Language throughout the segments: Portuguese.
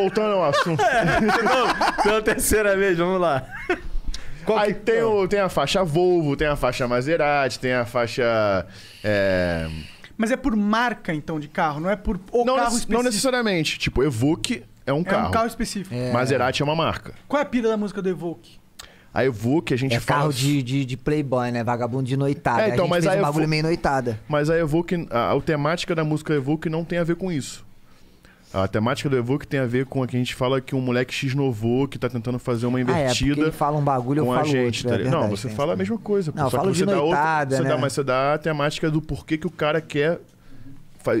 Voltando ao assunto. É, pela terceira vez, vamos lá. Qual Aí que... tem, é o, tem a faixa Volvo, tem a faixa Maserati, tem a faixa. É... Mas é por marca, então, de carro, não é por o não, carro específico. Não necessariamente. Tipo, Evoque é um é carro. É um carro específico. É. é. Maserati é uma marca. Qual é a pira da música do Evoque? A Evoque a gente é fala... carro de, de, de, playboy, né? Vagabundo de noitada. É, então, a gente mas fez a Evoque... um bagulho meio noitada. Mas a Evoque, a, a, a temática da música Evoque não tem a ver com isso. A temática do Evoque tem a ver com a que a gente fala que um moleque X novo que tá tentando fazer uma invertida. Ah, é, fala um bagulho, com a gente. Outro, é tá verdade, não, você fala isso. a mesma coisa. Não, só que você dá outra, você dá, né? mas você dá a temática do porquê que o cara quer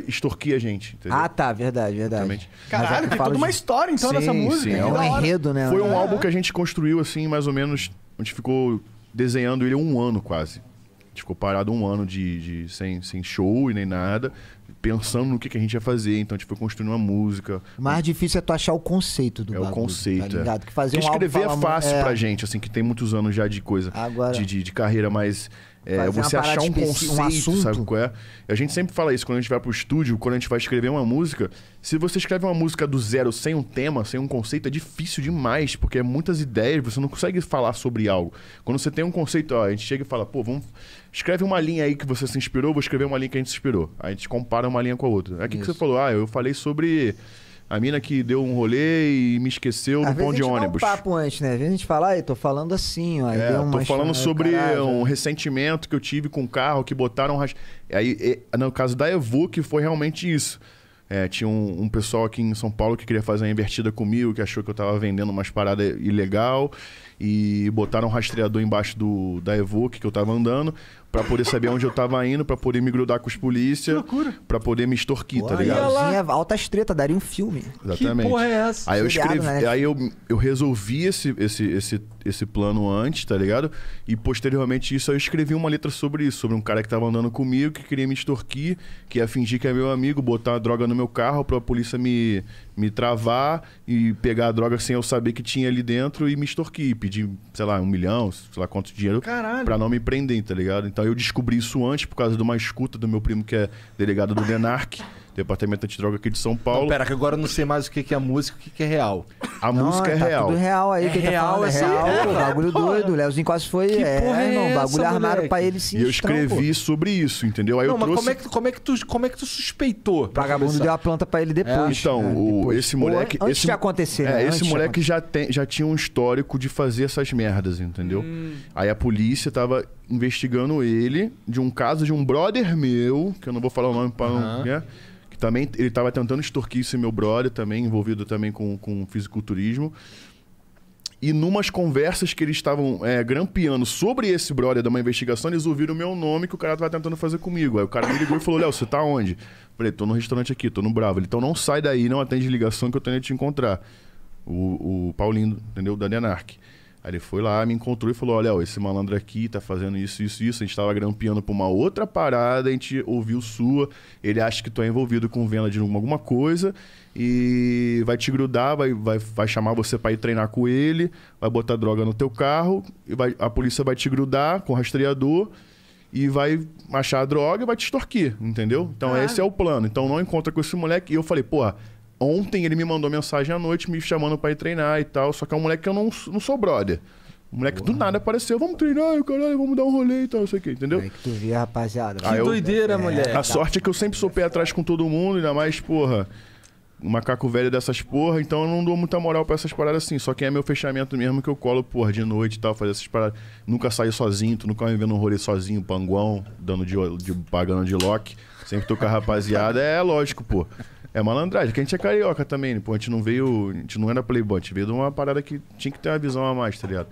extorquir a gente. Entendeu? Ah, tá, verdade, verdade. Exatamente. Caralho, é tem toda de... uma história então dessa nessa música. Sim, é um enredo, né? Foi um é. álbum que a gente construiu assim, mais ou menos. A gente ficou desenhando ele um ano quase. A gente ficou parado um ano de, de sem, sem show e nem nada pensando no que, que a gente ia fazer. Então, tipo, eu construí uma música. Mais difícil é tu achar o conceito do É bagulho, o tá conceito. Tá ligado? É. Que fazer Porque um escrever é fácil é... pra gente, assim, que tem muitos anos já de coisa, Agora... de, de, de carreira, mas. É, você achar um conceito, um assunto. sabe qual é? A gente sempre fala isso quando a gente vai pro estúdio, quando a gente vai escrever uma música. Se você escreve uma música do zero, sem um tema, sem um conceito, é difícil demais, porque é muitas ideias, você não consegue falar sobre algo. Quando você tem um conceito, ó, a gente chega e fala, pô, vamos. Escreve uma linha aí que você se inspirou, vou escrever uma linha que a gente se inspirou. A gente compara compara uma linha com a outra. É o que você falou, ah, eu falei sobre a mina que deu um rolê e me esqueceu no pão de ônibus. um papo antes, né? Às vezes a gente fala, ah, eu tô falando assim, ó. Aí é, tô falando sobre caralho. um né? ressentimento que eu tive com o um carro, que botaram... Aí, no caso da Evo, que foi realmente isso. É, tinha um, um, pessoal aqui em São Paulo que queria fazer uma invertida comigo, que achou que eu estava vendendo umas paradas ilegal e botaram um rastreador embaixo do, da Evoque que eu estava andando para poder saber onde eu estava indo, para poder me grudar com os polícia, para poder me extorquir, tá ligado? Ela... alta estreta, daria um filme. Exatamente. Que porra é essa? Aí eu escrevi, né? aí eu, eu resolvi esse, esse, esse, esse plano antes, tá ligado? E posteriormente isso eu escrevi uma letra sobre isso, sobre um cara que tava andando comigo, que queria me extorquir, que ia fingir que é meu amigo, botar a droga no meu carro pra polícia me, me travar e pegar a droga sem eu saber que tinha ali dentro e me extorquir, pedir, sei lá, um milhão, sei lá quanto dinheiro Caralho. pra não me prender, tá ligado? Então eu descobri isso antes por causa de uma escuta do meu primo que é delegado do DENARC. Departamento Droga aqui de São então, Paulo. Não, pera, que agora eu não sei mais o que é música e o que é real. A não, música é tá real. Tudo real aí, é que tá real, tá falando, é assim? real, é, bagulho doido. O Leozinho quase foi. Que é, porra é, não, essa, bagulho moleque? armado pra ele sim. E eu escrevi sobre isso, entendeu? Aí não, eu mas trouxe... como, é que, como, é que tu, como é que tu suspeitou? Vagabundo deu a planta pra ele depois. É. Então, né? o, depois. esse moleque. antes esse, de acontecer, é, né? É, esse moleque já, tem, já tinha um histórico de fazer essas merdas, entendeu? Hum. Aí a polícia tava investigando ele de um caso de um brother meu, que eu não vou falar o nome pra não. Também ele estava tentando extorquir esse meu brother, também envolvido também com, com fisiculturismo. E numas conversas que eles estavam é, grampeando sobre esse brother de uma investigação, eles ouviram o meu nome que o cara estava tentando fazer comigo. Aí o cara me ligou e falou: Léo, você tá onde? Falei: tô no restaurante aqui, tô no Bravo. Ele, então não sai daí, não atende ligação que eu tenho que te encontrar. O, o Paulinho, entendeu? Da Denarc. Aí ele foi lá, me encontrou e falou: Olha, ó, esse malandro aqui tá fazendo isso, isso, isso. A gente tava grampeando pra uma outra parada, a gente ouviu sua. Ele acha que tu é envolvido com venda de alguma coisa e vai te grudar, vai, vai, vai chamar você para ir treinar com ele, vai botar droga no teu carro, e vai, a polícia vai te grudar com o rastreador e vai achar a droga e vai te extorquir, entendeu? Então ah. esse é o plano. Então não encontra com esse moleque. E eu falei, porra, Ontem ele me mandou mensagem à noite me chamando para ir treinar e tal. Só que é um moleque que eu não, não sou brother. O moleque Uau. do nada apareceu, vamos treinar, caralho, vamos dar um rolê e tal, isso aqui, entendeu? É que tu via, rapaziada. Que ah, eu, doideira, é, mulher. A sorte é que eu sempre sou pé atrás com todo mundo, ainda mais, porra, um macaco velho dessas porra, então eu não dou muita moral para essas paradas assim. Só que é meu fechamento mesmo que eu colo, porra, de noite e tal, fazer essas paradas. Nunca saio sozinho, tu nunca me vendo um rolê sozinho, panguão, dando de, de pagando de lock. Sempre tô com a rapaziada, é lógico, pô. É malandragem, porque a gente é carioca também, né? Pô, a gente não veio. A gente não era é playboy, a gente veio de uma parada que tinha que ter uma visão a mais, tá ligado?